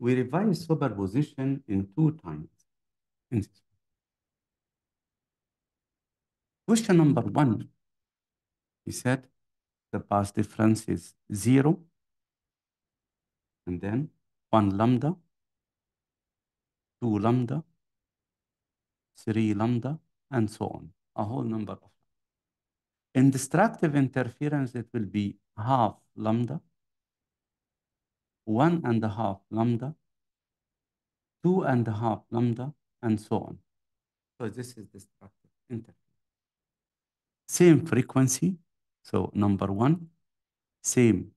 we revise superposition in two times. In Question number one, he said the pass difference is zero, and then one lambda, two lambda, three lambda, and so on, a whole number of. In destructive interference, it will be half lambda, one and a half lambda, two and a half lambda, and so on. So this is the structure interface. Same frequency, so number one, same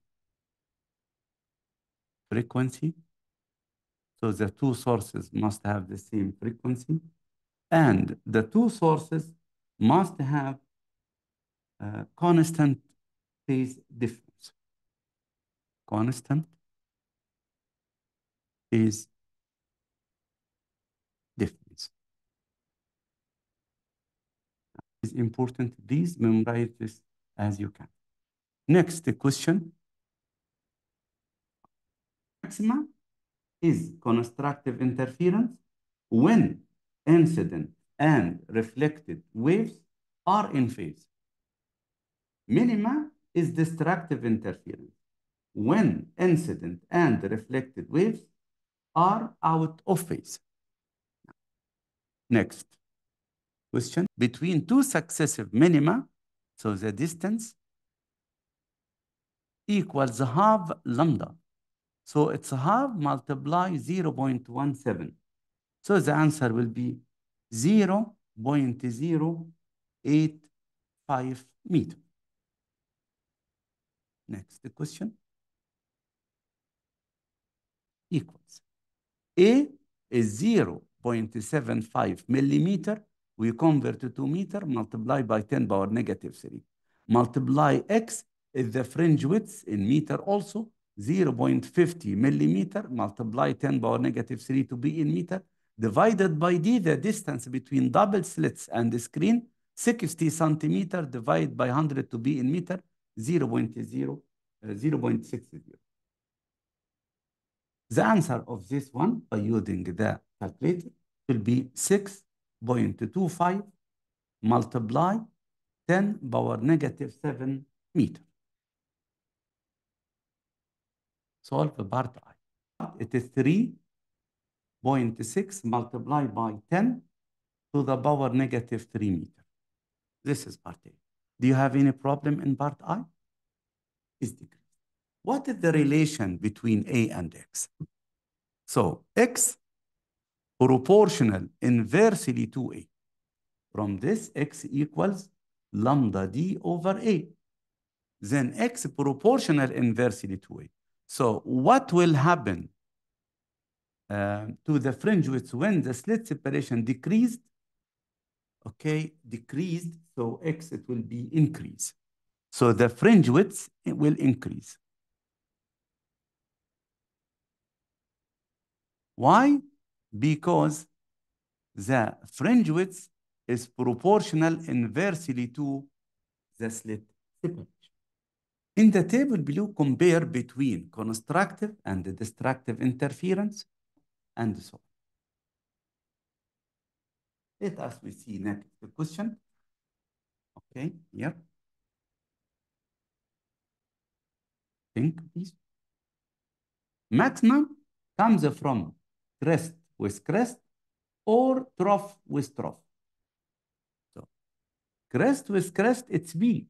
frequency. So the two sources must have the same frequency. And the two sources must have constant phase difference. Constant is difference. It's important, these memorize this as you can. Next question. Maxima is constructive interference when incident and reflected waves are in phase. Minima is destructive interference when incident and reflected waves are out of phase. Next question. Between two successive minima, so the distance equals half lambda. So it's half multiply 0 0.17. So the answer will be 0 0.085 meter. Next question equals a is 0.75 millimeter. We convert to meter, multiply by 10 power negative 3. Multiply X is the fringe width in meter also, 0.50 millimeter, multiply 10 power negative 3 to be in meter, divided by D, the distance between double slits and the screen, 60 centimeter divided by 100 to be in meter, 0.0, uh, 0.60. The answer of this one by using the calculator will be 6.25 multiply 10 power negative 7 meter. Solve part I. It is 3.6 multiplied by 10 to the power negative 3 meter. This is part A. Do you have any problem in part I? Is decreased what is the relation between A and X? So X proportional inversely to A. From this, X equals lambda D over A. Then X proportional inversely to A. So what will happen uh, to the fringe width when the slit separation decreased? Okay, decreased, so X it will be increased. So the fringe width will increase. Why? Because the fringe width is proportional inversely to the slit separation. In the table below, compare between constructive and destructive interference and so on. Let us we see next the question. Okay, here. Think, please. Maximum comes from crest with crest or trough with trough. So crest with crest, it's B.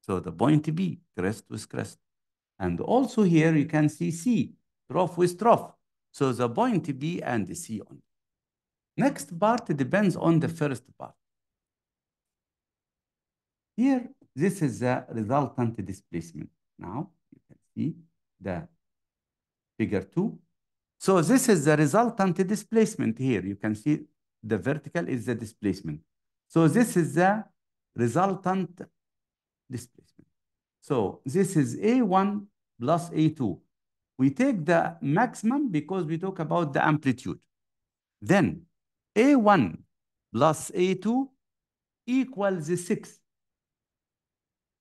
So the point B, crest with crest. And also here you can see C, trough with trough. So the point B and C on. Next part depends on the first part. Here, this is the resultant displacement. Now you can see the figure two so this is the resultant displacement here. You can see the vertical is the displacement. So this is the resultant displacement. So this is A1 plus A2. We take the maximum because we talk about the amplitude. Then A1 plus A2 equals the 6.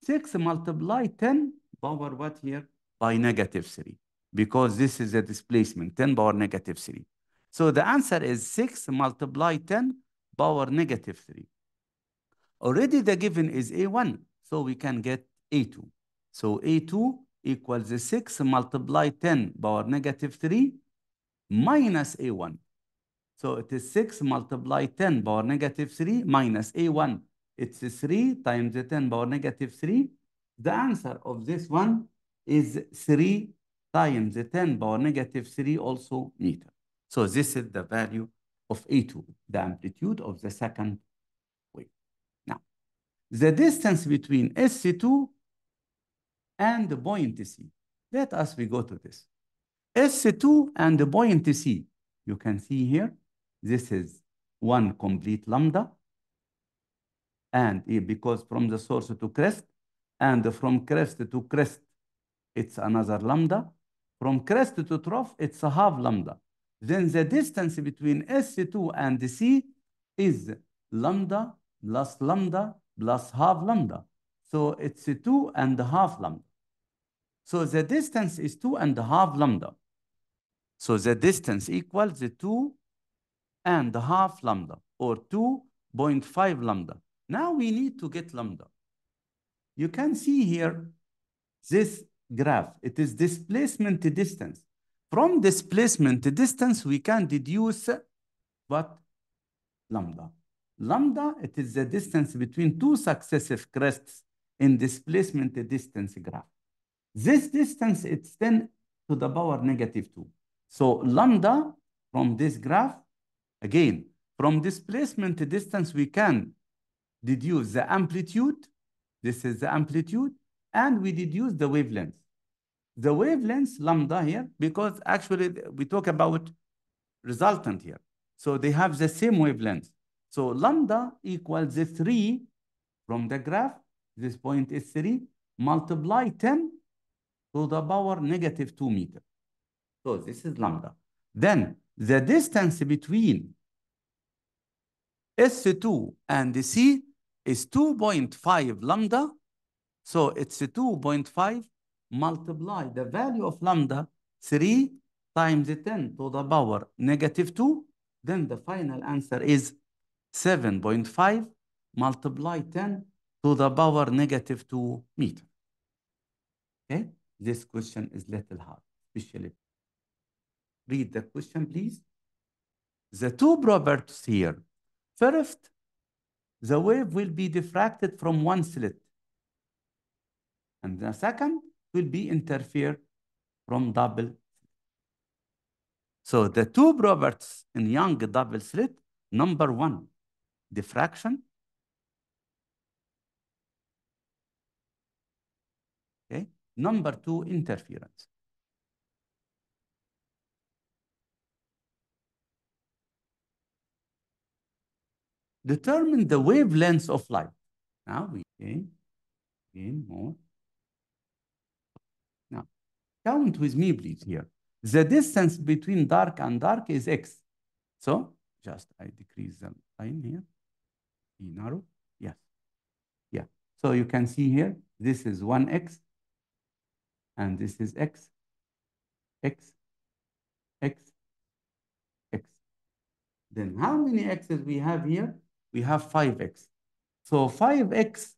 6 multiplied 10 power what here? By negative 3 because this is a displacement, 10 power negative 3. So the answer is 6 multiply 10 power negative 3. Already the given is A1, so we can get A2. So A2 equals 6 multiply 10 power negative 3 minus A1. So it is 6 multiply 10 power negative 3 minus A1. It's 3 times 10 power negative 3. The answer of this one is 3 times the 10 power negative 3 also meter. So this is the value of A2, the amplitude of the second wave. Now, the distance between SC2 and the point C. Let us we go to this. SC2 and the point C. You can see here, this is one complete lambda. And because from the source to crest, and from crest to crest, it's another lambda. From crest to trough, it's a half lambda. Then the distance between S2 and C is lambda plus lambda plus half lambda. So it's 2 and a half lambda. So the distance is 2 and a half lambda. So the distance equals the 2 and a half lambda or 2.5 lambda. Now we need to get lambda. You can see here this graph. It is displacement distance. From displacement distance, we can deduce what? Lambda. Lambda, it is the distance between two successive crests in displacement distance graph. This distance, it's 10 to the power negative 2. So lambda from this graph, again, from displacement distance, we can deduce the amplitude. This is the amplitude and we deduce the wavelength. The wavelength lambda here, because actually we talk about resultant here. So they have the same wavelength. So lambda equals the 3 from the graph, this point is 3, multiply 10 to the power negative 2 meter. So this is lambda. Then the distance between S2 and C is 2.5 lambda so it's 2.5 multiply the value of lambda 3 times 10 to the power negative 2. Then the final answer is 7.5 multiply 10 to the power negative 2 meter. Okay, this question is little hard, especially. Read the question, please. The two properties here. First, the wave will be diffracted from one slit and the second will be interfere from double. So the two properties in Young double slit, number one, diffraction. Okay. Number two, interference. Determine the wavelengths of light. Now we gain, gain more. Count with me, please, here. The distance between dark and dark is x. So just I decrease the line here. E narrow. Yes. Yeah. So you can see here, this is 1x, and this is x, x, x, x. Then how many x's we have here? We have 5x. So 5x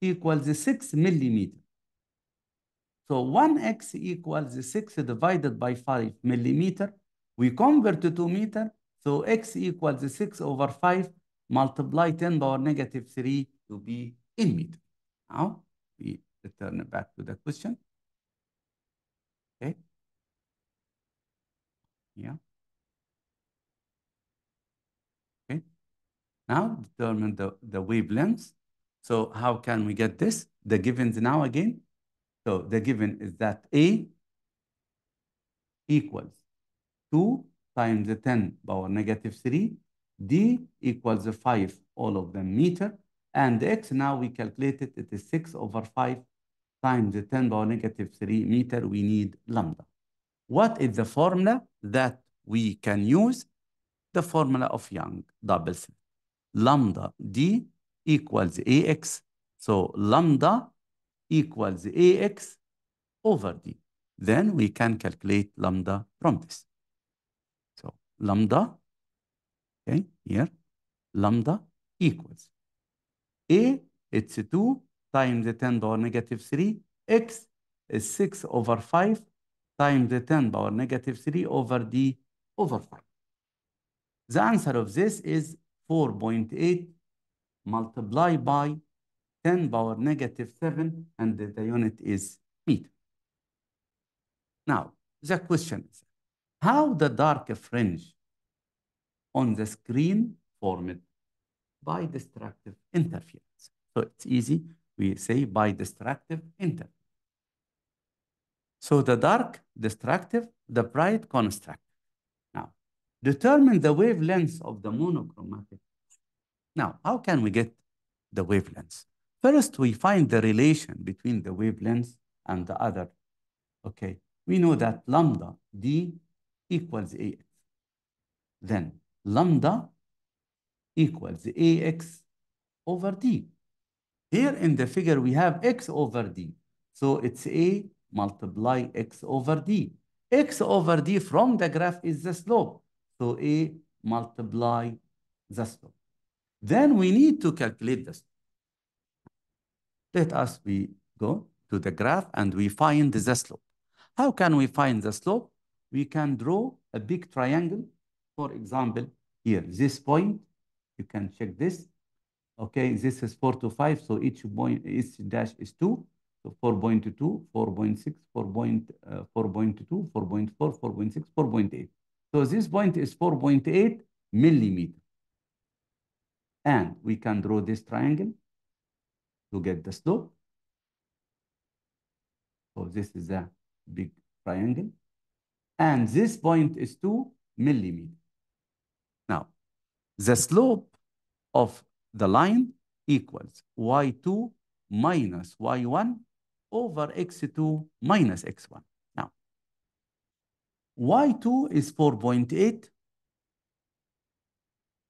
equals 6 millimeter. So 1x equals 6 divided by 5 millimeter. We convert to 2 meter. So x equals 6 over 5 multiply 10 power negative 3 to be in meter. Now we return back to the question. Okay. Yeah. Okay. Now determine the, the wavelengths. So how can we get this? The givens now again, so the given is that A equals 2 times the 10 power negative 3, D equals 5, all of them meter, and X now we calculated it is 6 over 5 times the 10 power negative 3 meter, we need lambda. What is the formula that we can use? The formula of Young double slit. Lambda D equals AX. So lambda equals ax over d. Then we can calculate lambda from this. So lambda, okay, here, lambda equals a, it's 2 times the 10 power negative 3, x is 6 over 5 times the 10 power negative 3 over d over 5. The answer of this is 4.8 multiplied by 10 power negative 7, and the unit is meter. Now, the question is, how the dark fringe on the screen formed by destructive interference? So it's easy. We say by destructive interference. So the dark, destructive, the bright, constructive. Now, determine the wavelength of the monochromatic. Now, how can we get the wavelength? First, we find the relation between the wavelengths and the other. Okay, we know that lambda d equals AX. Then lambda equals AX over D. Here in the figure, we have X over D. So it's A multiply X over D. X over D from the graph is the slope. So A multiply the slope. Then we need to calculate the slope. Let us we go to the graph and we find the slope. How can we find the slope? We can draw a big triangle. For example, here, this point, you can check this. Okay, this is 4 to 5, so each point, each dash is 2. So 4.2, 4.6, 4.2, uh, 4.4, 4.6, 4.8. So this point is 4.8 millimeter. And we can draw this triangle to get the slope. So this is a big triangle. And this point is 2 millimeter. Now, the slope of the line equals y2 minus y1 over x2 minus x1. Now, y2 is 4.8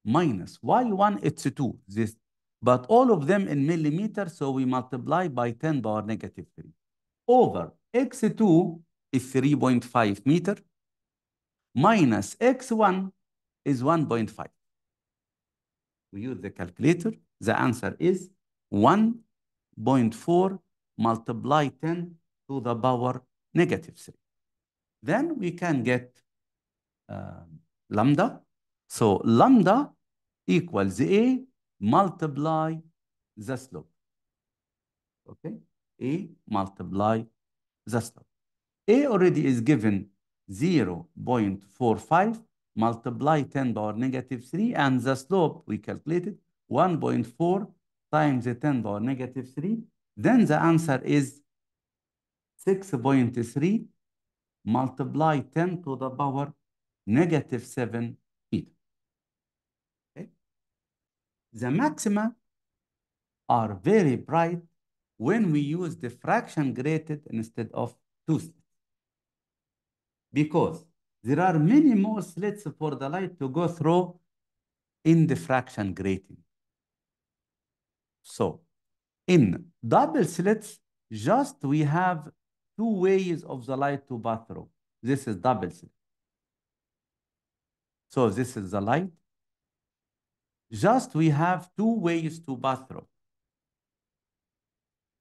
minus y1, it's 2. This but all of them in millimeters, so we multiply by 10 power negative 3 over x2 is 3.5 meter minus x1 is 1.5. We use the calculator. The answer is 1.4 multiply 10 to the power negative 3. Then we can get uh, lambda. So lambda equals A multiply the slope. Okay, A multiply the slope. A already is given 0 0.45 multiply 10 power negative 3 and the slope we calculated 1.4 times the 10 power negative 3 then the answer is 6.3 multiply 10 to the power negative 7 The maxima are very bright when we use diffraction grated instead of two slits. Because there are many more slits for the light to go through in diffraction grating. So in double slits, just we have two ways of the light to pass through. This is double slit. So this is the light just we have two ways to bathroom.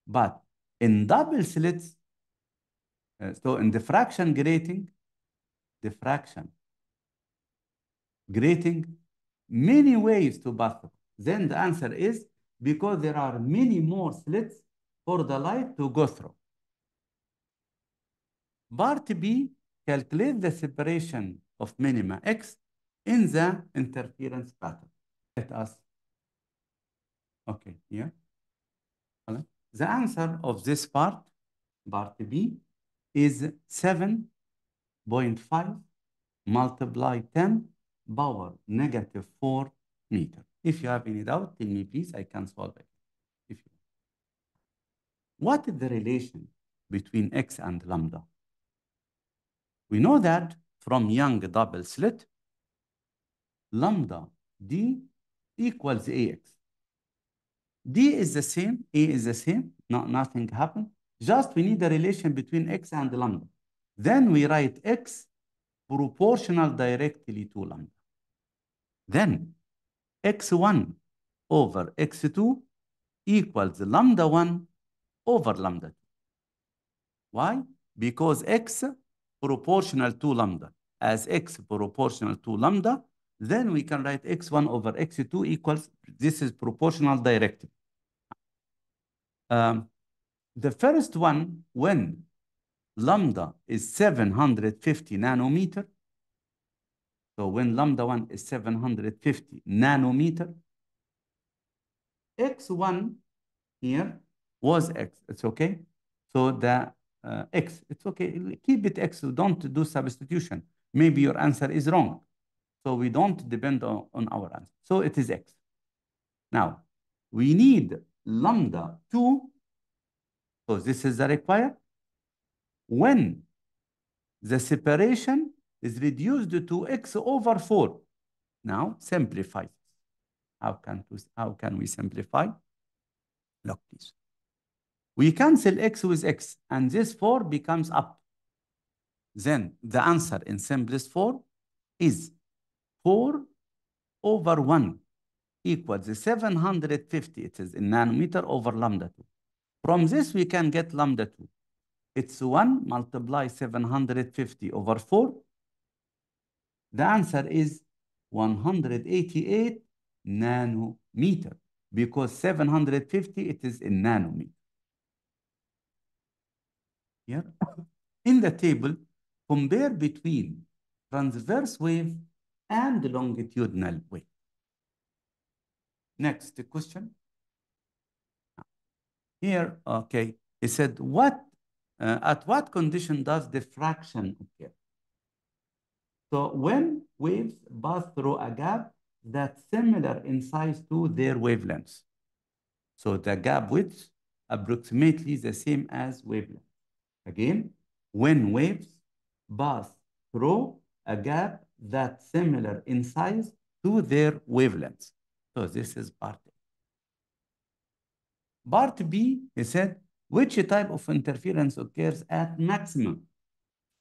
But in double slits, uh, so in diffraction grating, diffraction grating, many ways to bathroom. Then the answer is because there are many more slits for the light to go through. Part B, calculate the separation of minima X in the interference pattern let us. Okay, here. Yeah. The answer of this part, part B, is 7.5 multiply 10 power negative 4 meter. If you have any doubt, tell me please, I can solve it. If you... What is the relation between x and lambda? We know that from Young double slit, lambda d equals AX. D is the same, A is the same, no, nothing happened. Just we need a relation between X and lambda. Then we write X proportional directly to lambda. Then X1 over X2 equals lambda 1 over lambda 2. Why? Because X proportional to lambda. As X proportional to lambda, then we can write x1 over x2 equals, this is proportional directive. Um, the first one, when lambda is 750 nanometer, so when lambda 1 is 750 nanometer, x1 here was x, it's okay? So the uh, x, it's okay, keep it x, don't do substitution. Maybe your answer is wrong. So we don't depend on, on our answer. So it is x. Now, we need lambda 2. So this is the required. When the separation is reduced to x over 4. Now, simplify. How can, we, how can we simplify? Look, please. We cancel x with x, and this 4 becomes up. Then the answer in simplest form is 4 over 1 equals 750. It is in nanometer over lambda 2. From this, we can get lambda 2. It's 1 multiply 750 over 4. The answer is 188 nanometer because 750, it is in nanometer. Here, in the table, compare between transverse wave and longitudinal way. Next question. Here, okay, he said, what, uh, at what condition does diffraction occur? So when waves pass through a gap that's similar in size to their wavelengths. So the gap width approximately the same as wavelength. Again, when waves pass through a gap that similar in size to their wavelengths. So this is part A. Part B, he said, which type of interference occurs at maximum?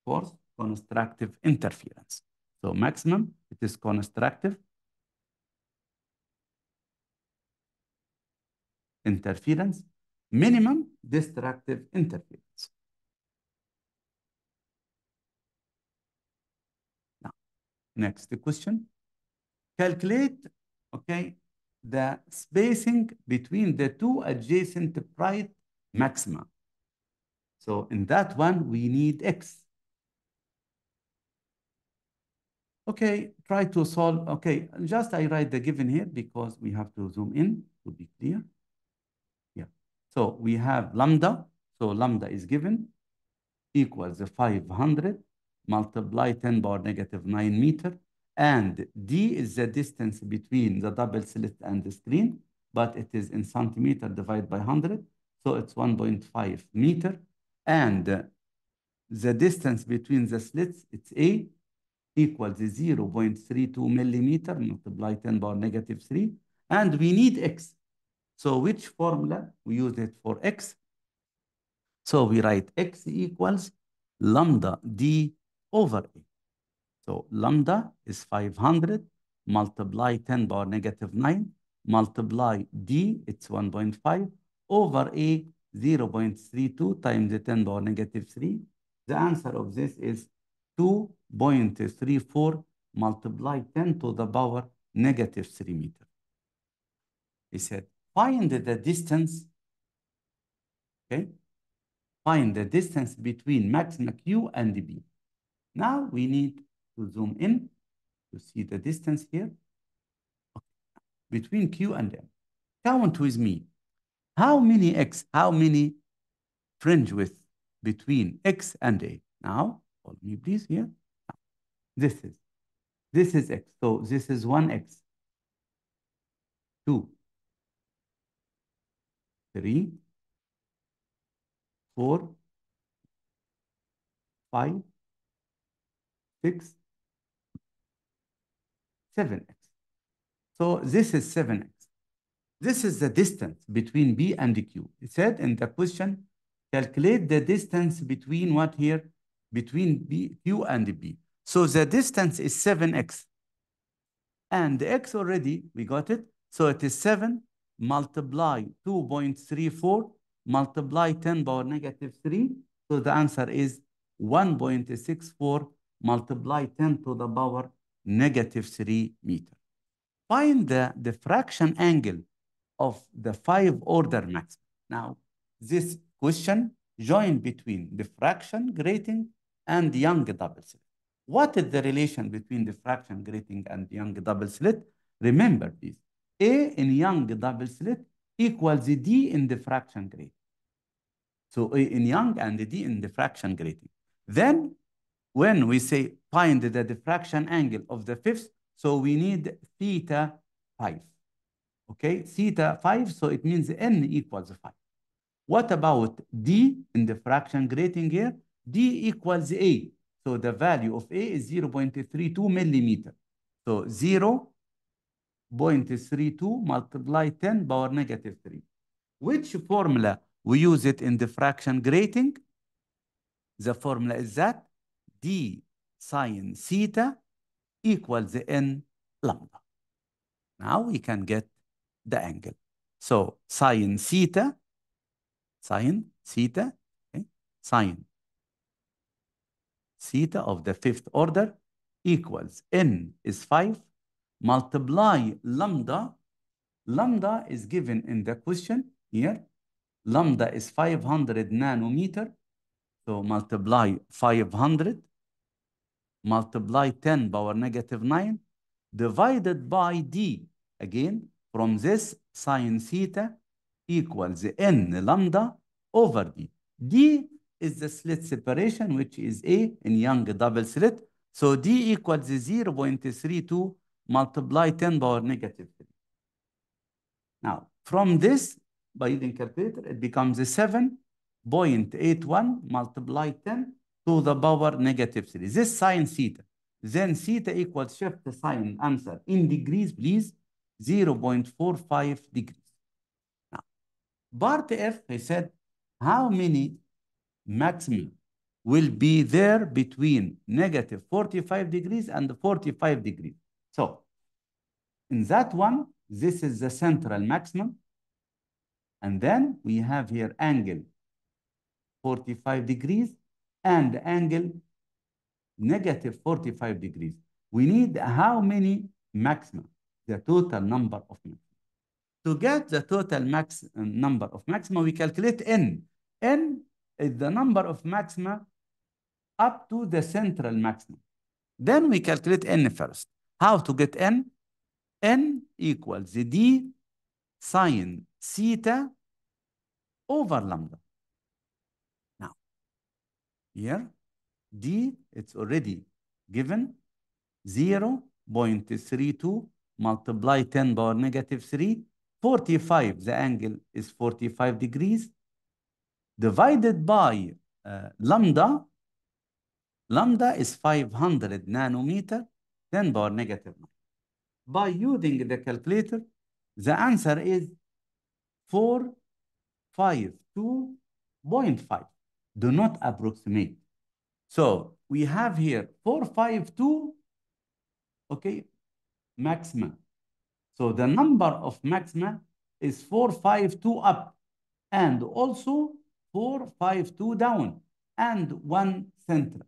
Of course, constructive interference. So maximum, it is constructive interference. Minimum, destructive interference. Next question. Calculate, okay, the spacing between the two adjacent bright maxima. So in that one, we need x. Okay, try to solve, okay, just I write the given here because we have to zoom in to be clear. Yeah, so we have lambda, so lambda is given equals 500 multiply 10 by 9 meter. And D is the distance between the double slit and the screen, but it is in centimeter divided by 100. So it's 1.5 meter. And the distance between the slits, it's A, equals 0 0.32 millimeter multiply 10 bar negative 3. And we need X. So which formula? We use it for X. So we write X equals lambda D over A. So lambda is 500, multiply 10 power negative 9, multiply D, it's 1.5, over A, 0.32 times the 10 power negative 3. The answer of this is 2.34 multiply 10 to the power negative 3 meter. He said, find the distance, okay? Find the distance between maxima Q and B. Now we need to zoom in to see the distance here between Q and M. Count with me. How many X, how many fringe width between X and A? Now, follow me please here. this is, this is X. So this is one X, two, three, four, five, 6, 7x. So this is 7x. This is the distance between B and Q. It said in the question, calculate the distance between what here? Between B, Q and B. So the distance is 7x. And the x already, we got it. So it is 7 multiply 2.34 multiply 10 power negative 3. So the answer is 1.64 multiply 10 to the power negative 3 meter. Find the diffraction angle of the five order maximum. Now, this question joined between diffraction, grating, and Young double slit. What is the relation between diffraction, grating, and Young double slit? Remember this. A in Young double slit equals D in diffraction grating. So A in Young and D in diffraction grating. Then when we say find the diffraction angle of the fifth, so we need theta 5. Okay, theta 5, so it means n equals 5. What about d in the fraction grating here? d equals a. So the value of a is 0.32 millimeter. So 0.32 multiply 10 power negative 3. Which formula we use it in the fraction grating? The formula is that d sine theta equals n lambda. Now we can get the angle. So sine theta, sine theta, okay, sine theta of the fifth order equals n is 5 multiply lambda. Lambda is given in the question here. Lambda is 500 nanometer. So multiply 500 multiply 10 power negative 9 divided by d. Again, from this sine theta equals n lambda over d. d is the slit separation, which is A in Young double slit. So d equals 0 0.32 multiply 10 power negative 3. Now, from this, by using calculator, it becomes a 7.81 multiply 10 to the power negative 3. This sine theta. Then theta equals shift sine answer in degrees, please, 0 0.45 degrees. Now, part F, he said, how many maximum will be there between negative 45 degrees and 45 degrees. So in that one, this is the central maximum. And then we have here angle 45 degrees and angle negative 45 degrees. We need how many maximum? The total number of maximum. To get the total max uh, number of maxima, we calculate n. n is the number of maxima up to the central maximum. Then we calculate n first. How to get n? n equals d sine theta over lambda. Here, D, it's already given 0.32 multiply 10 power negative 3, 45, the angle is 45 degrees, divided by uh, lambda, lambda is 500 nanometer, 10 power negative 9. By using the calculator, the answer is 452.5 do not approximate. So we have here 452, okay, maxima. So the number of maxima is 452 up and also 452 down and one central.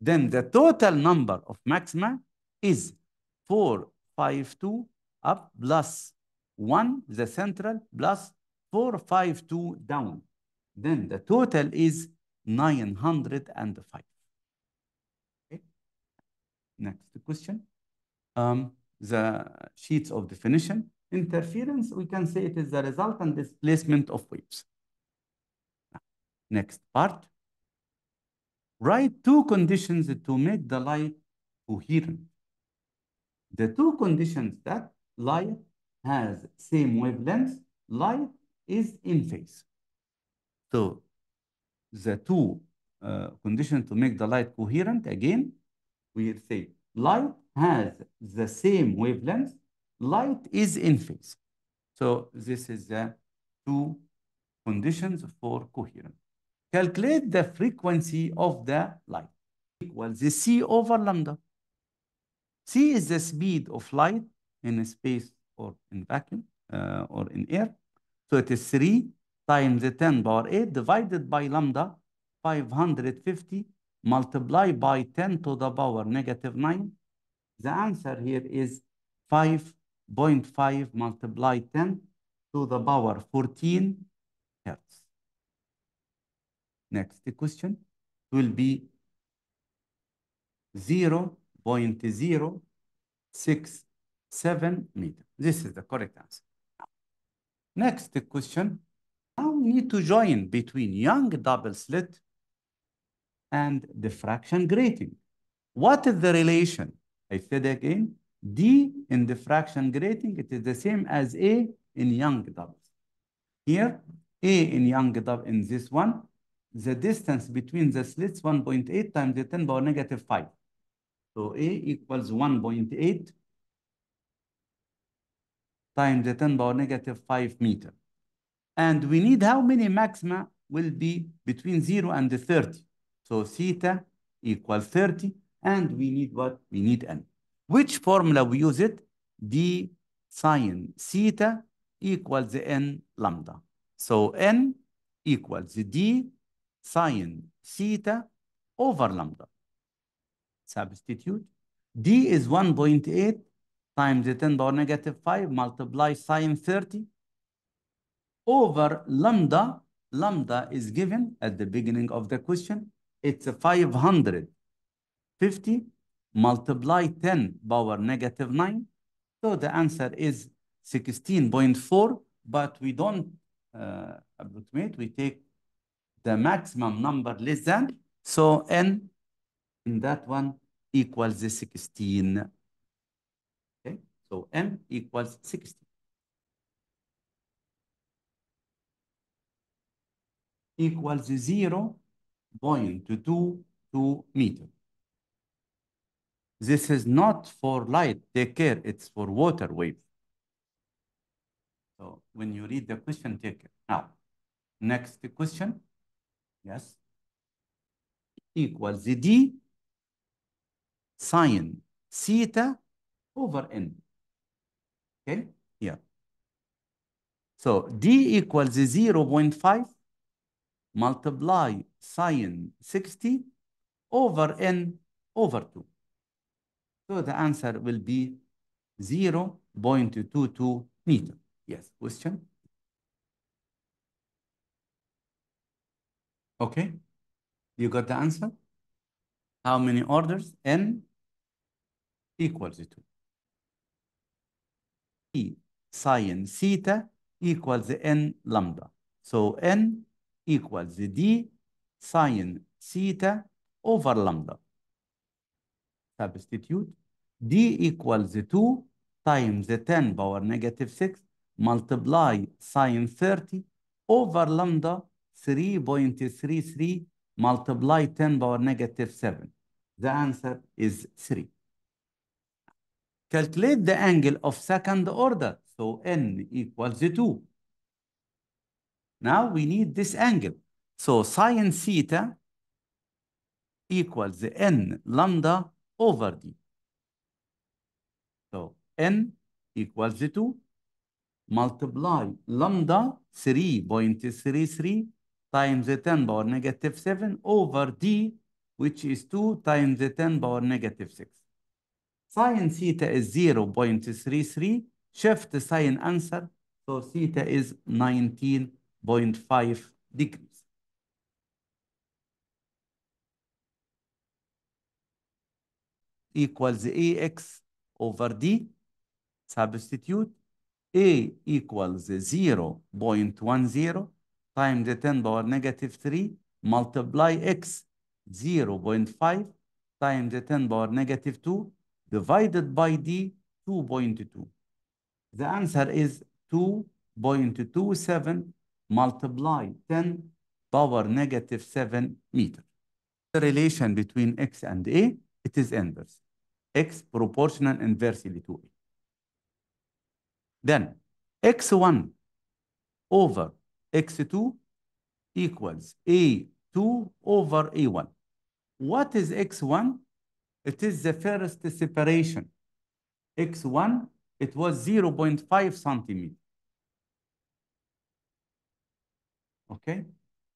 Then the total number of maxima is 452 up plus 1, the central, plus 452 down. Then the total is 905. Okay. Next question. Um, the sheets of definition. Interference, we can say it is the result and displacement of waves. Next part. Write two conditions to make the light coherent. The two conditions that light has same wavelength, light is in phase. So the two uh, conditions to make the light coherent, again, we say light has the same wavelength, light is in phase. So this is the two conditions for coherent. Calculate the frequency of the light equals the c over lambda. c is the speed of light in space or in vacuum uh, or in air. So it is 3 times the 10 power 8 divided by lambda 550 multiplied by 10 to the power negative 9. The answer here is 5.5 multiplied 10 to the power 14 hertz. Next question will be 0 0.067 meter. This is the correct answer. Next question now we need to join between young double slit and diffraction grating. What is the relation? I said again, D in diffraction grating, it is the same as A in young double. Here, A in young double in this one, the distance between the slits 1.8 times the 10 power negative 5. So A equals 1.8 times the 10 power negative 5 meter. And we need how many maxima will be between 0 and 30. So theta equals 30. And we need what? We need n. Which formula we use it? d sine theta equals n lambda. So n equals d sine theta over lambda. Substitute. d is 1.8 times the 10 power negative 5 multiply sine 30 over lambda. Lambda is given at the beginning of the question. It's 550 multiply 10 power negative 9. So the answer is 16.4, but we don't uh, approximate. We take the maximum number less than. So n in that one equals 16. Okay, so n equals 16. equals 0.22 meter. This is not for light, take care, it's for water wave. So when you read the question, take care. Now, next question, yes, equals D sine theta over N. Okay, yeah. So D equals 0 0.5 multiply sine 60 over n over 2. So the answer will be 0 0.22 meter. Yes, question? Okay, you got the answer? How many orders? N equals to E sine theta equals N lambda. So N equals d sine theta over lambda. Substitute d equals 2 times the 10 power negative 6 multiply sine 30 over lambda 3.33 multiply 10 power negative 7. The answer is 3. Calculate the angle of second order. So n equals 2. Now we need this angle. So sine theta equals n lambda over d. So n equals to multiply lambda 3.33 times the 10 power negative 7 over d, which is 2 times the 10 power negative 6. Sine theta is 0.33. Shift the sine answer. So theta is 19 0.5 degrees. Equals AX over D, substitute. A equals 0 0.10 times the 10 power negative 3 multiply X 0 0.5 times the 10 power negative 2 divided by D 2.2. The answer is 2.27 multiply 10 power negative 7 meter. The relation between x and a, it is inverse. x proportional inversely to a. Then x1 over x2 equals a2 over a1. What is x1? It is the first separation. x1, it was 0 0.5 centimeter. Okay,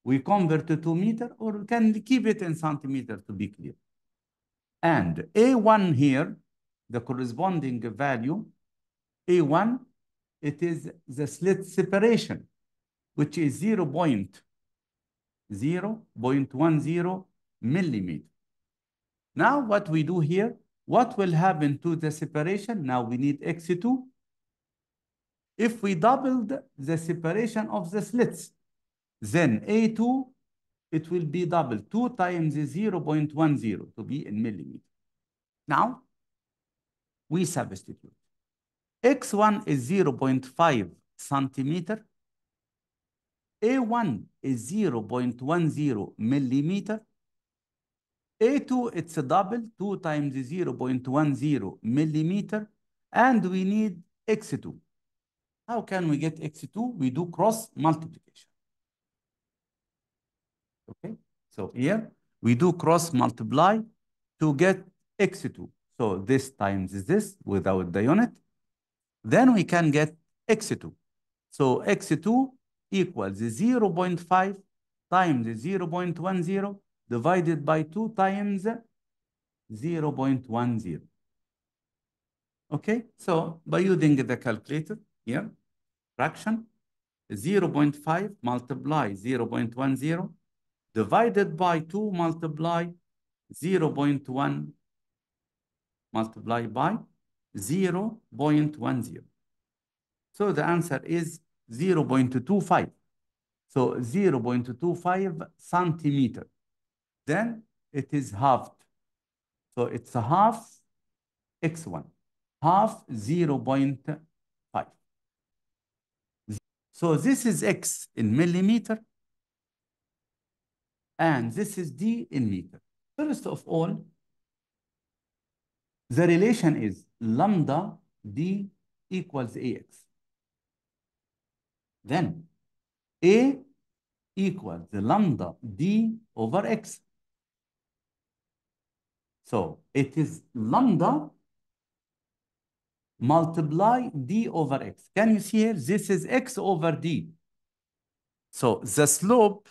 we convert to meter or we can keep it in centimeter to be clear. And A1 here, the corresponding value, A1, it is the slit separation, which is 0 0.10 millimeter. Now what we do here, what will happen to the separation? Now we need x2. If we doubled the separation of the slits, then A2, it will be double 2 times 0 0.10 to be in millimeter. Now, we substitute. X1 is 0 0.5 centimeter. A1 is 0 0.10 millimeter. A2, it's a double, 2 times 0 0.10 millimeter. And we need X2. How can we get X2? We do cross multiplication. Okay, so here we do cross multiply to get x2. So this times this without the unit. Then we can get x2. So x2 equals 0 0.5 times 0 0.10 divided by 2 times 0 0.10. Okay, so by using the calculator here, fraction 0 0.5 multiply 0 0.10 divided by 2 multiply 0 0.1 multiply by 0 0.10. So the answer is 0 0.25. So 0 0.25 centimeter. Then it is halved. So it's a half x1, half 0 0.5. So this is x in millimeter and this is D in meter. First of all, the relation is lambda D equals AX. Then A equals the lambda D over X. So it is lambda multiply D over X. Can you see here? This is X over D. So the slope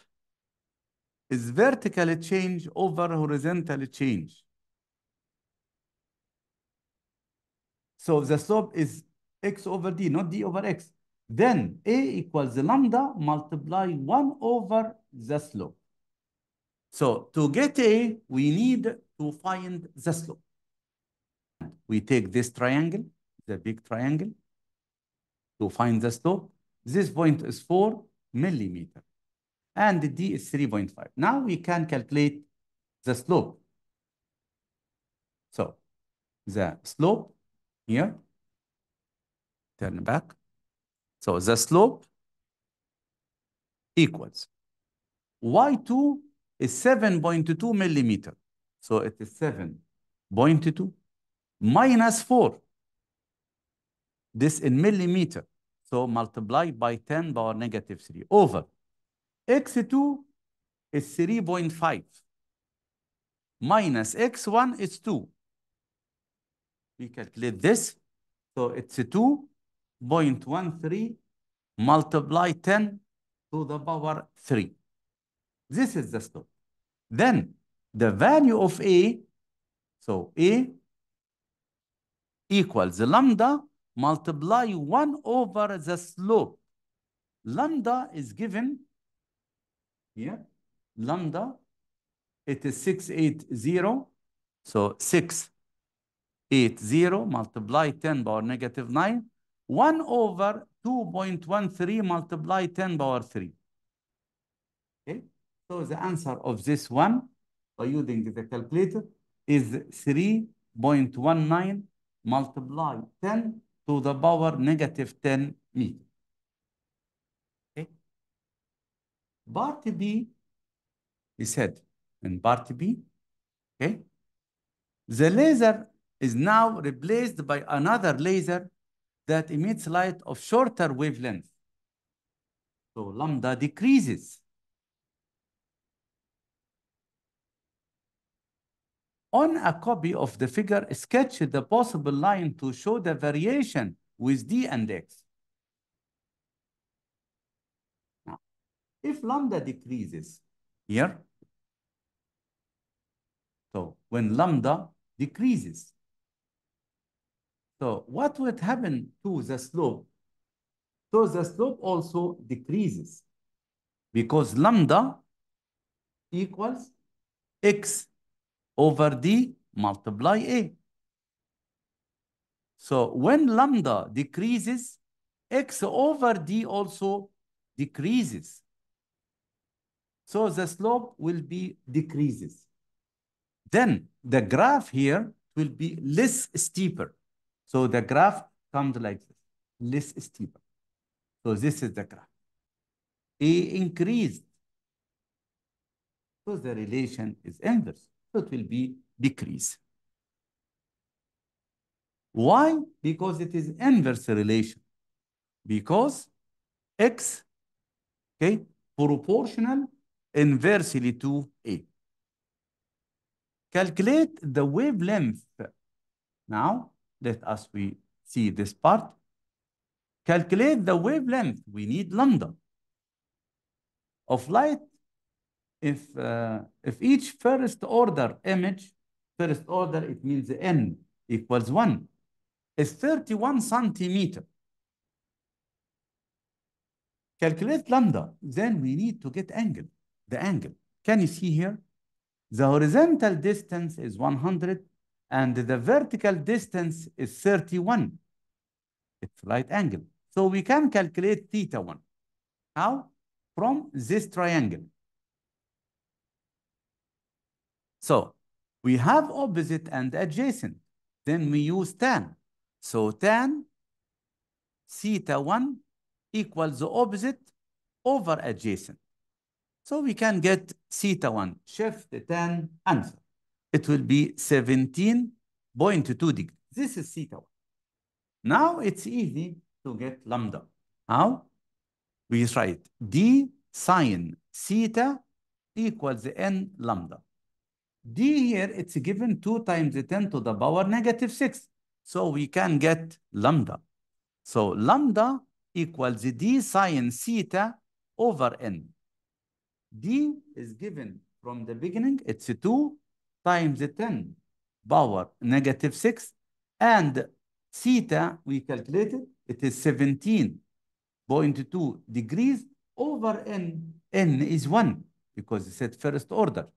is vertical change over horizontal change. So the slope is x over d, not d over x. Then a equals lambda multiply 1 over the slope. So to get a, we need to find the slope. We take this triangle, the big triangle, to find the slope. This point is 4 millimeter and the d is 3.5. Now we can calculate the slope. So the slope here, turn back. So the slope equals y2 is 7.2 millimeter. So it is 7.2 minus 4. This in millimeter. So multiply by 10 power negative 3 over x2 is 3.5 minus x1 is 2. We calculate this. So it's 2.13 multiply 10 to the power 3. This is the slope. Then the value of A, so A equals lambda multiply 1 over the slope. Lambda is given here. Lambda, it is 680. So 680 multiply 10 power negative 9. 1 over 2.13 multiply 10 power 3. Okay. So the answer of this one by using the calculator is 3.19 multiply 10 to the power negative 10 meters. Bartleby is said and Bartleby, okay? The laser is now replaced by another laser that emits light of shorter wavelength. So lambda decreases. On a copy of the figure, sketch the possible line to show the variation with D and X. If lambda decreases here, so when lambda decreases, so what would happen to the slope? So the slope also decreases because lambda equals x over d multiply a. So when lambda decreases, x over d also decreases. So the slope will be decreases. Then the graph here will be less steeper. So the graph comes like this, less steeper. So this is the graph. A increased. So the relation is inverse. So it will be decrease. Why? Because it is inverse relation. Because x, okay, proportional inversely to A. Calculate the wavelength. Now, let us we see this part. Calculate the wavelength. We need lambda of light if, uh, if each first order image, first order, it means n equals 1, is 31 centimeter. Calculate lambda, then we need to get angle the angle. Can you see here? The horizontal distance is 100 and the vertical distance is 31. It's right angle. So we can calculate theta 1. How? From this triangle. So we have opposite and adjacent. Then we use tan. So tan theta 1 equals the opposite over adjacent. So we can get theta 1, shift the tan answer. It will be 17.2 degrees. This is theta 1. Now it's easy to get lambda. How? We write d sine theta equals n lambda. d here, it's given 2 times 10 to the power negative 6. So we can get lambda. So lambda equals d sine theta over n. D is given from the beginning. It's 2 times 10 power negative 6. And theta, we calculated, it is 17.2 degrees over n. n is 1 because it's said first order.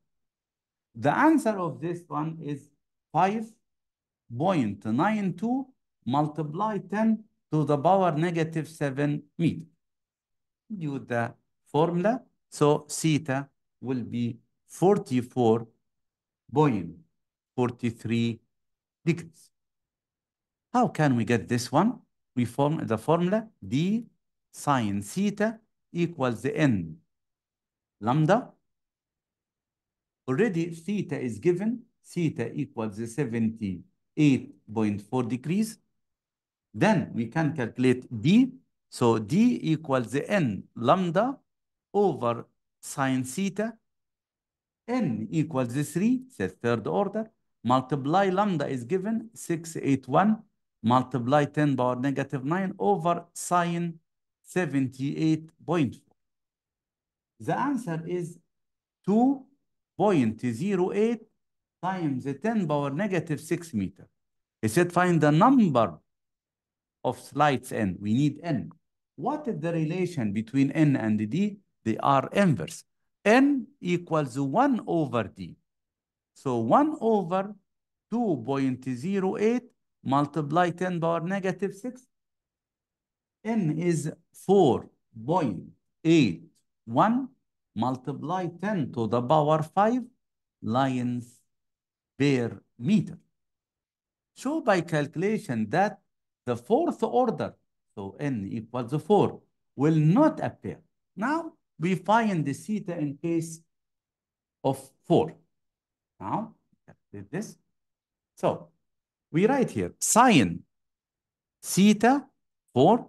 The answer of this one is 5.92 multiply 10 to the power negative 7 meter. Use the formula so theta will be 44.43 degrees. How can we get this one? We form the formula d sine theta equals the n lambda. Already theta is given. Theta equals 78.4 degrees. Then we can calculate d. So d equals the n lambda over sine theta n equals 3, the third order. Multiply lambda is given 681 multiply 10 power negative 9 over sine 78.4. The answer is 2.08 times the 10 power negative 6 meter. He said find the number of slides n. We need n. What is the relation between n and d? They are inverse. N equals 1 over D. So 1 over 2.08 multiply 10 power negative 6. N is 4.81 multiply 10 to the power 5 lines per meter. Show by calculation that the fourth order, so n equals 4, will not appear. Now, we find the theta in case of 4. Now, did this. So, we write here sine theta 4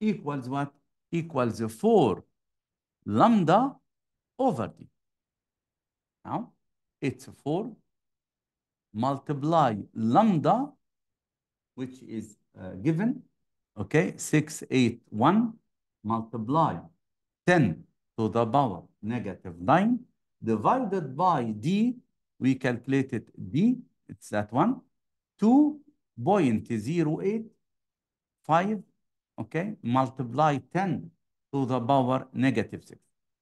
equals what? Equals 4 lambda over d. Now, it's 4 multiply lambda, which is uh, given, okay, 681 multiply 10 to the power negative 9 divided by D. We calculated D, it's that one, 2.085, okay, multiply 10 to the power negative 6.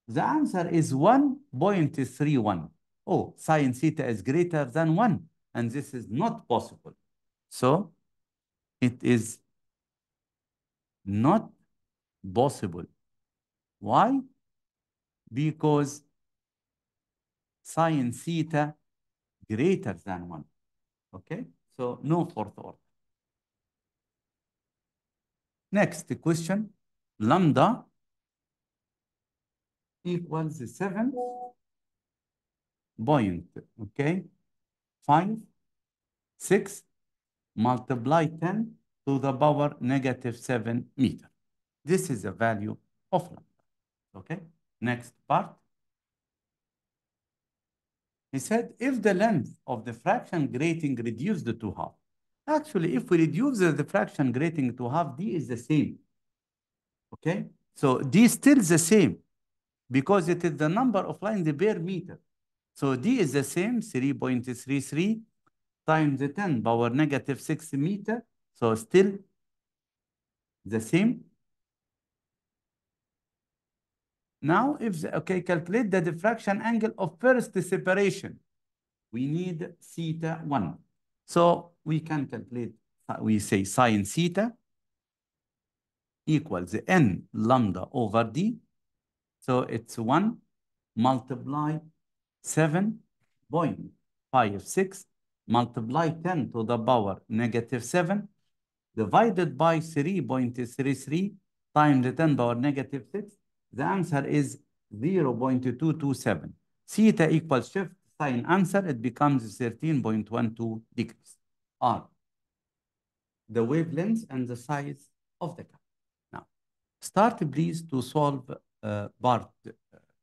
The answer is 1.31. Oh, sine theta is greater than 1, and this is not possible. So it is not possible. Why? Because sine theta greater than 1. Okay? So no fourth order. Next question. Lambda equals 7 point, okay? 5, 6, multiply 10 to the power negative 7 meter. This is the value of lambda. Okay, next part. He said, if the length of the fraction grating reduced to half, actually, if we reduce the fraction grating to half, d is the same. Okay, so d is still the same because it is the number of lines per meter. So d is the same, 3.33 times the 10 power negative 6 meter. So still the same. Now, if the, okay, calculate the diffraction angle of first separation. We need theta 1. So we can calculate, uh, we say sine theta equals n lambda over d. So it's 1 multiply 7.56 multiply 10 to the power negative 7 divided by 3.33 times the 10 power negative 6 the answer is 0 0.227. Theta equals shift sine answer, it becomes 13.12 degrees. R, the wavelength and the size of the cup. Now, start please to solve uh, part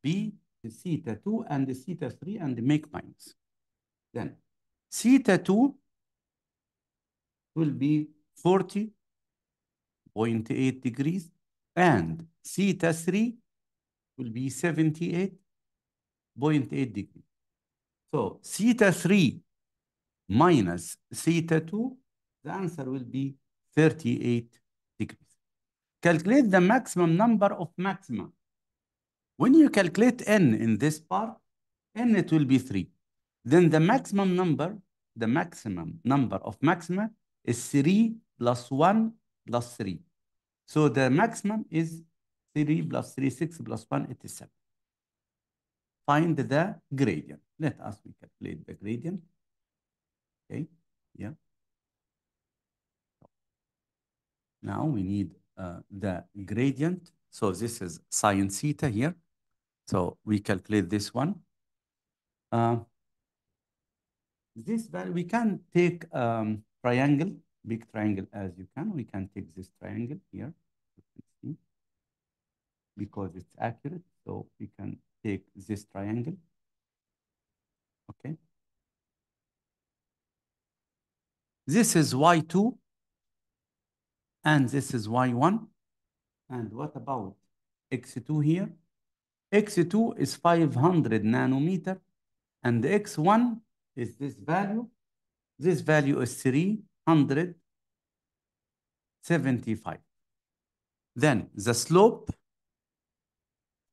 B, the theta 2 and the theta 3 and the make minus. Then theta 2 will be 40.8 degrees and theta 3 will be 78.8 degree. So theta 3 minus theta 2, the answer will be 38 degrees. Calculate the maximum number of maxima. When you calculate n in this part, n it will be 3. Then the maximum number, the maximum number of maxima is 3 plus 1 plus 3. So the maximum is 3 plus 3, 6 plus 1, it is 7. Find the gradient. Let us we calculate the gradient. Okay, yeah. Now we need uh, the gradient. So this is sine theta here. So we calculate this one. Uh, this value, we can take um, triangle, big triangle as you can. We can take this triangle here because it's accurate. So we can take this triangle. Okay. This is Y2 and this is Y1. And what about X2 here? X2 is 500 nanometer and X1 is this value. This value is 375. Then the slope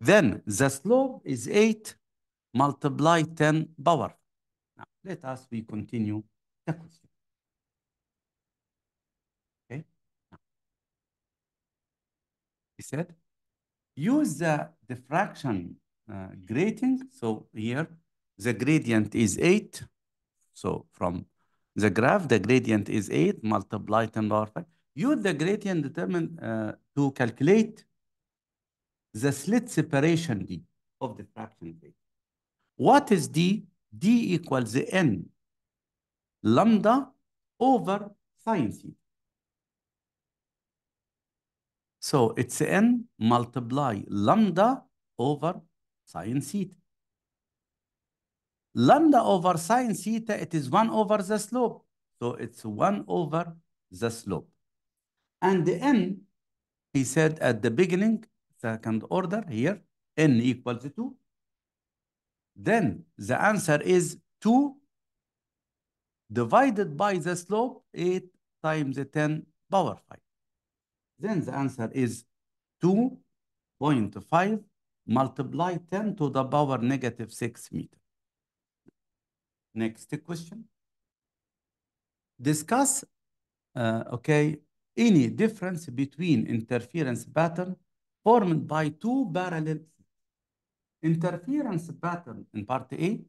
Then the slope is 8 multiplied 10 power. Now, let us we continue the question. Okay. he said, use the diffraction uh, So here, the gradient is 8. So from the graph, the gradient is 8 multiplied 10 power 5. Use the gradient determine uh, to calculate the slit separation D of the fraction rate. What is D? D equals N lambda over sine theta. So it's N multiply lambda over sine theta. Lambda over sine theta, it is 1 over the slope. So it's 1 over the slope. And the N, he said at the beginning, second order here, n equals 2. Then the answer is 2 divided by the slope 8 times the 10 power 5. Then the answer is 2.5 multiply 10 to the power negative 6 meter. Next question. Discuss, uh, okay, any difference between interference pattern formed by two parallel interference pattern in part A.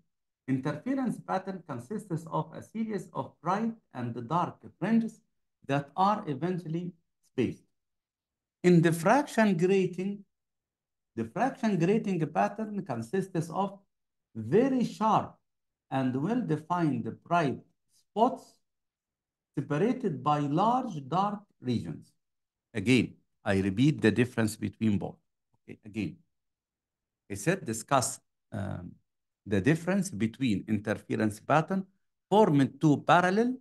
Interference pattern consists of a series of bright and dark fringes that are eventually spaced. In diffraction grating, diffraction grating pattern consists of very sharp and well-defined bright spots separated by large dark regions. Again, I repeat the difference between both. Okay, again, I said discuss um, the difference between interference pattern forming two parallel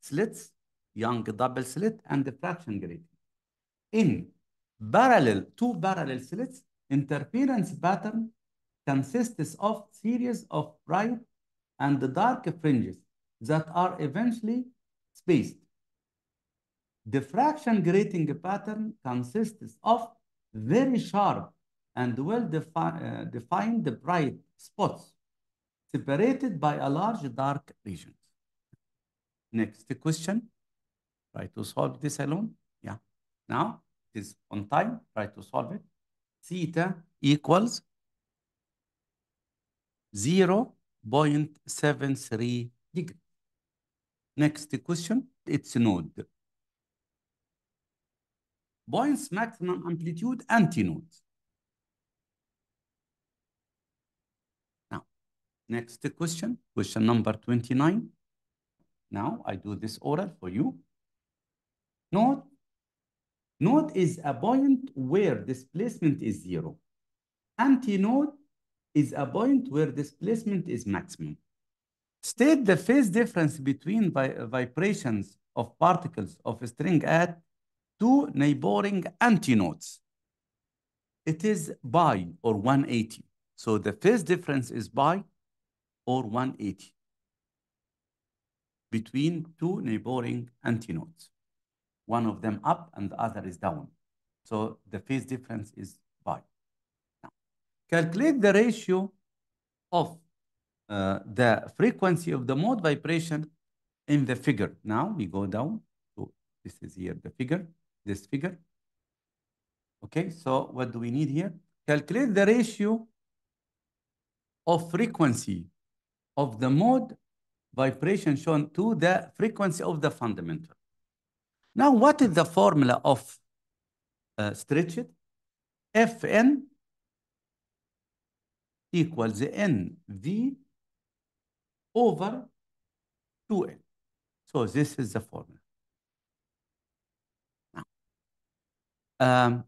slits, young double slit, and diffraction grating. In parallel, two parallel slits, interference pattern consists of series of bright and dark fringes that are eventually spaced diffraction grating pattern consists of very sharp and well-defined defi uh, bright spots separated by a large dark region. Next question. Try to solve this alone. Yeah. Now it is on time. Try to solve it. Theta equals 0 0.73 degrees. Next question. Its node Boyne's maximum amplitude antinode. Now, next question, question number 29. Now, I do this order for you. Note, node is a point where displacement is zero. Antinode is a point where displacement is maximum. State the phase difference between vi vibrations of particles of a string at two neighboring antinodes. It is by or 180. So the phase difference is by or 180 between two neighboring antinodes. One of them up and the other is down. So the phase difference is by. Now, calculate the ratio of uh, the frequency of the mode vibration in the figure. Now we go down. So this is here the figure this figure. Okay, so what do we need here? Calculate the ratio of frequency of the mode vibration shown to the frequency of the fundamental. Now, what is the formula of uh, stretched? Fn equals nv over 2n. So this is the formula. um,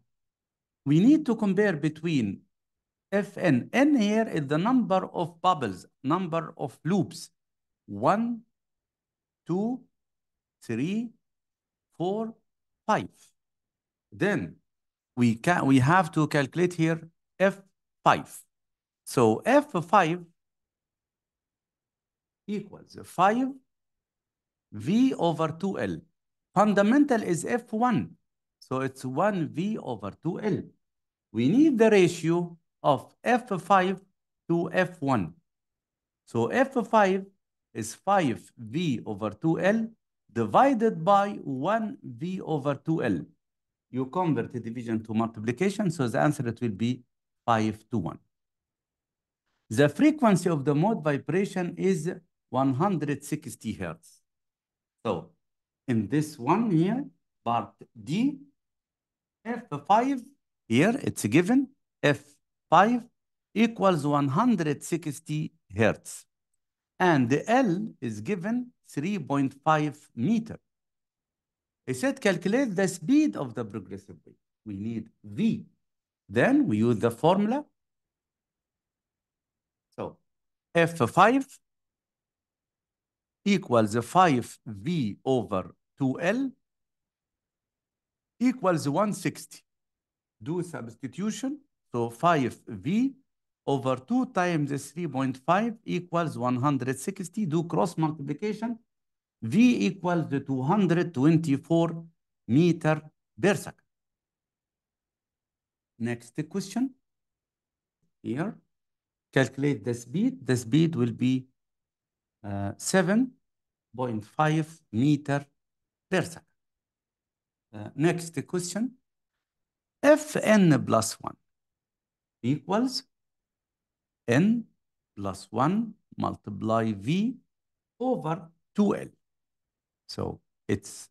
we need to compare between Fn. N here is the number of bubbles, number of loops. One, two, three, four, five. Then we can we have to calculate here F5. So F5 equals 5 V over 2L. Fundamental is F1. So it's 1v over 2L. We need the ratio of F5 to F1. So F5 is 5v over 2L divided by 1v over 2L. You convert the division to multiplication, so the answer it will be 5 to 1. The frequency of the mode vibration is 160 hertz. So in this one here, part D, F5, here it's given, F5 equals 160 hertz. And the L is given 3.5 meter. He said calculate the speed of the progressive wave. We need V. Then we use the formula. So F5 equals 5V over 2L equals 160. Do substitution. So 5V over 2 times 3.5 equals 160. Do cross multiplication. V equals the 224 meter per second. Next question. Here, calculate the speed. The speed will be uh, 7.5 meter per second. Uh, next question. If n plus 1 equals n plus 1 multiply v over 2l. So it's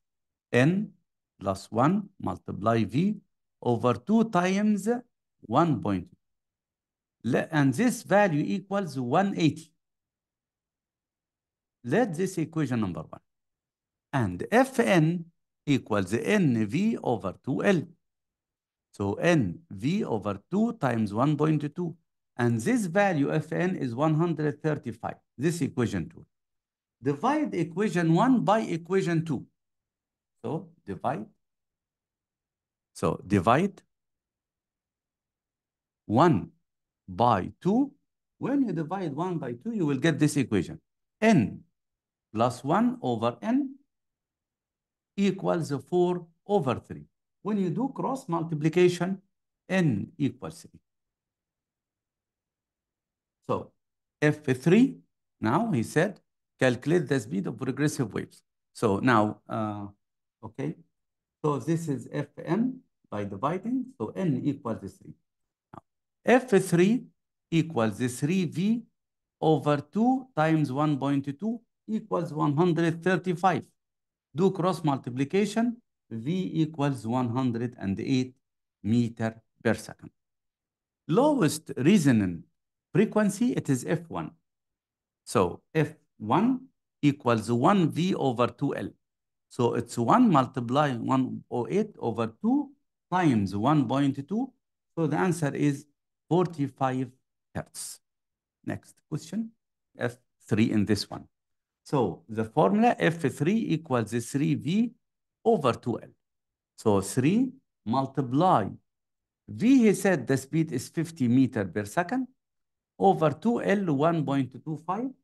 n plus 1 multiply v over 2 times point. And this value equals 180. Let this equation number 1. And fn equals NV over 2L. So NV over 2 times 1.2. And this value Fn is 135, this equation 2. Divide equation 1 by equation 2. So divide. So divide 1 by 2. When you divide 1 by 2, you will get this equation. n plus 1 over n equals 4 over 3. When you do cross multiplication, n equals 3. So F3, now he said, calculate the speed of progressive waves. So now, uh, okay, so this is Fn by dividing, so n equals 3. Now, F3 equals 3v over 2 times 1.2 equals 135 do cross multiplication, V equals 108 meter per second. Lowest resonant frequency, it is F1. So F1 equals 1V over 2L. So it's 1 multiply 108 over 2 times 1.2. So the answer is 45 hertz. Next question, F3 in this one. So the formula F3 equals 3V over 2L. So 3 multiply V, he said the speed is 50 meter per second over 2L 1.25.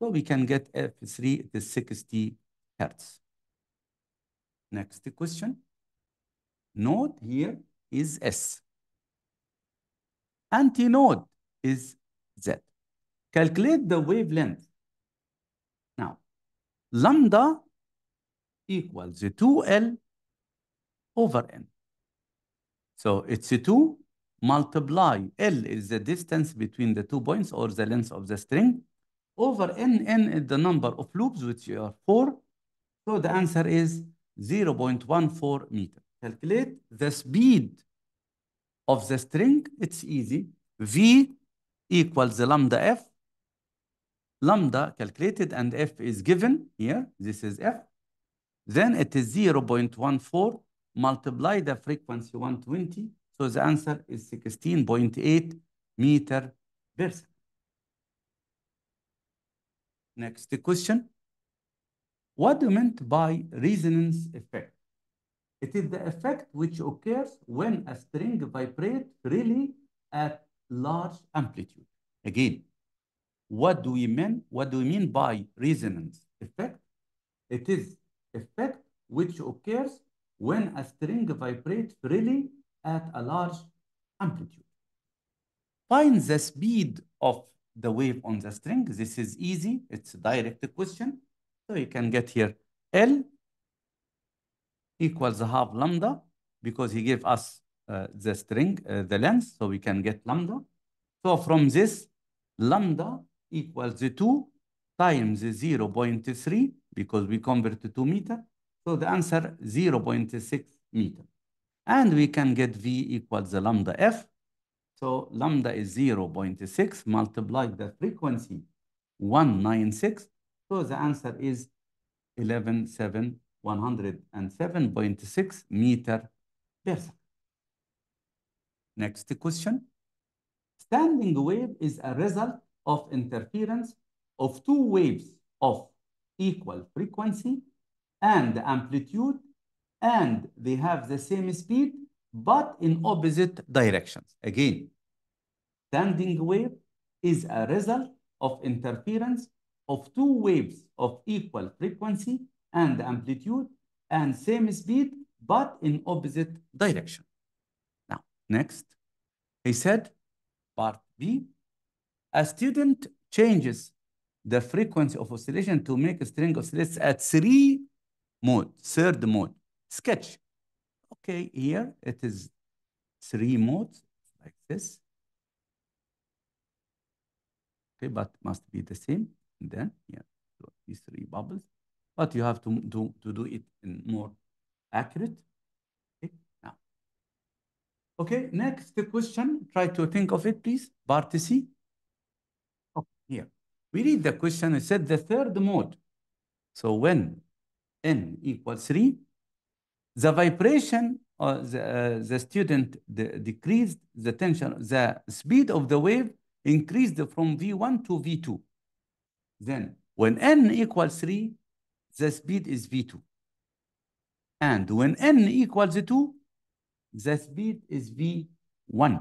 So we can get F3 it is 60 hertz. Next question. Node here is S. Antinode is Z. Calculate the wavelength lambda equals 2L over N. So it's 2 multiply L is the distance between the two points or the length of the string over N. N is the number of loops, which are 4. So the answer is 0.14 meter. Calculate the speed of the string. It's easy. V equals the lambda F lambda calculated and F is given here, this is F, then it is 0 0.14 multiply the frequency 120. So the answer is 16.8 meter per second. Next question. What do meant by resonance effect? It is the effect which occurs when a string vibrates really at large amplitude. Again, what do we mean? What do we mean by resonance effect? It is effect which occurs when a string vibrates freely at a large amplitude. Find the speed of the wave on the string. This is easy. It's a direct question. So you can get here L equals half lambda because he gave us uh, the string, uh, the length, so we can get lambda. So from this, lambda equals the 2 times the 0 0.3 because we convert to meter. So the answer 0 0.6 meter. And we can get V equals the lambda F. So lambda is 0 0.6 multiplied the frequency 196. So the answer is 117 107.6 meter per second. Next question. Standing wave is a result of interference of two waves of equal frequency and amplitude, and they have the same speed, but in opposite directions. Again, standing wave is a result of interference of two waves of equal frequency and amplitude and same speed, but in opposite direction. Now, next, he said, part B, a student changes the frequency of oscillation to make a string oscillates at three mode, third mode, sketch. Okay, here it is three modes like this. Okay, but must be the same. And then, yeah, these three bubbles. But you have to do, to do it in more accurate. Okay, now. Okay, next question. Try to think of it, please. Part here, we read the question. It said the third mode. So when n equals 3, the vibration or the, uh, the student de decreased the tension, the speed of the wave increased from V1 to V2. Then when n equals 3, the speed is V2. And when n equals 2, the speed is V1.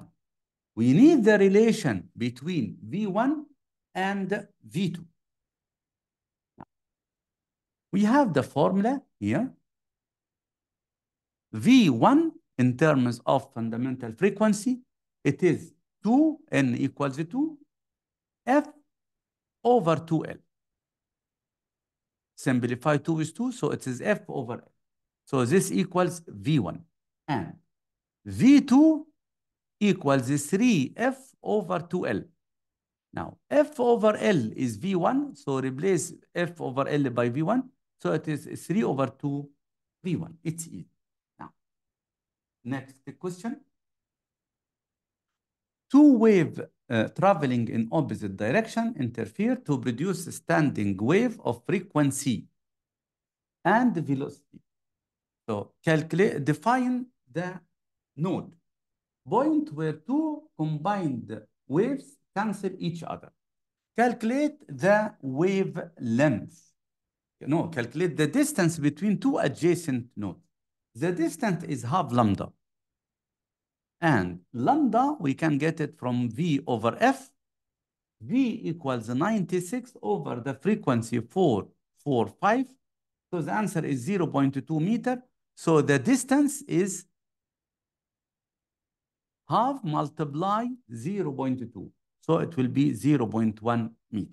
We need the relation between V1 and V2. We have the formula here. V1 in terms of fundamental frequency, it is 2n equals 2 f over 2l. Simplify 2 is 2, so it is f over l. So this equals v1. And v2 equals 3f over 2l. Now, F over L is V1, so replace F over L by V1. So it is 3 over 2 V1. It's easy. Now, next question. Two wave uh, traveling in opposite direction interfere to produce a standing wave of frequency and velocity. So calculate, define the node, point where two combined waves cancel each other. Calculate the wavelength. No, calculate the distance between two adjacent nodes. The distance is half lambda. And lambda, we can get it from V over F. V equals 96 over the frequency 445. So the answer is 0 0.2 meter. So the distance is half multiply 0 0.2. So it will be 0.1 meter.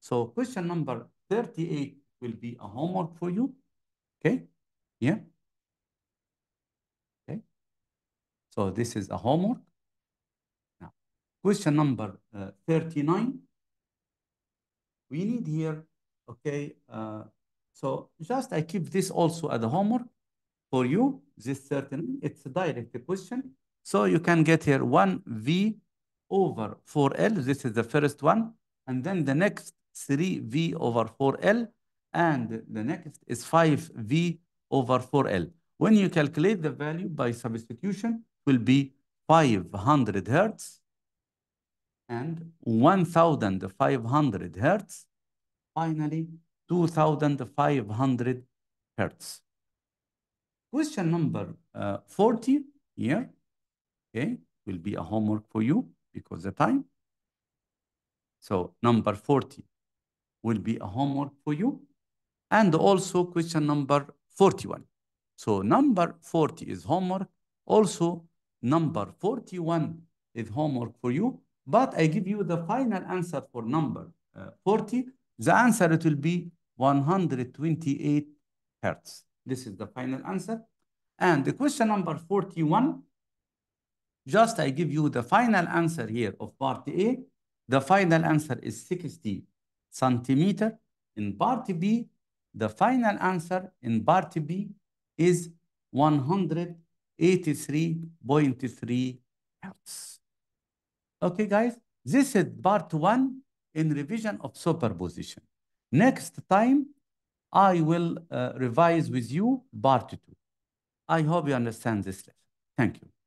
So question number 38 will be a homework for you. Okay? Yeah? Okay? So this is a homework. Now, question number uh, 39. We need here, okay, uh, so just I keep this also as a homework for you, this certain, it's a direct question. So you can get here 1V over 4L. This is the first one. And then the next 3V over 4L. And the next is 5V over 4L. When you calculate the value by substitution, it will be 500 hertz and 1,500 hertz. Finally, 2,500 hertz. Question number uh, 40 here, okay, will be a homework for you because the time. So number 40 will be a homework for you. And also question number 41. So number 40 is homework. Also number 41 is homework for you. But I give you the final answer for number uh, 40. The answer it will be 128 hertz. This is the final answer. And the question number 41 just I give you the final answer here of part A. The final answer is 60 centimeter. In part B, the final answer in part B is 183.3 hertz. Okay, guys, this is part one in revision of superposition. Next time, I will uh, revise with you part two. I hope you understand this lesson. Thank you.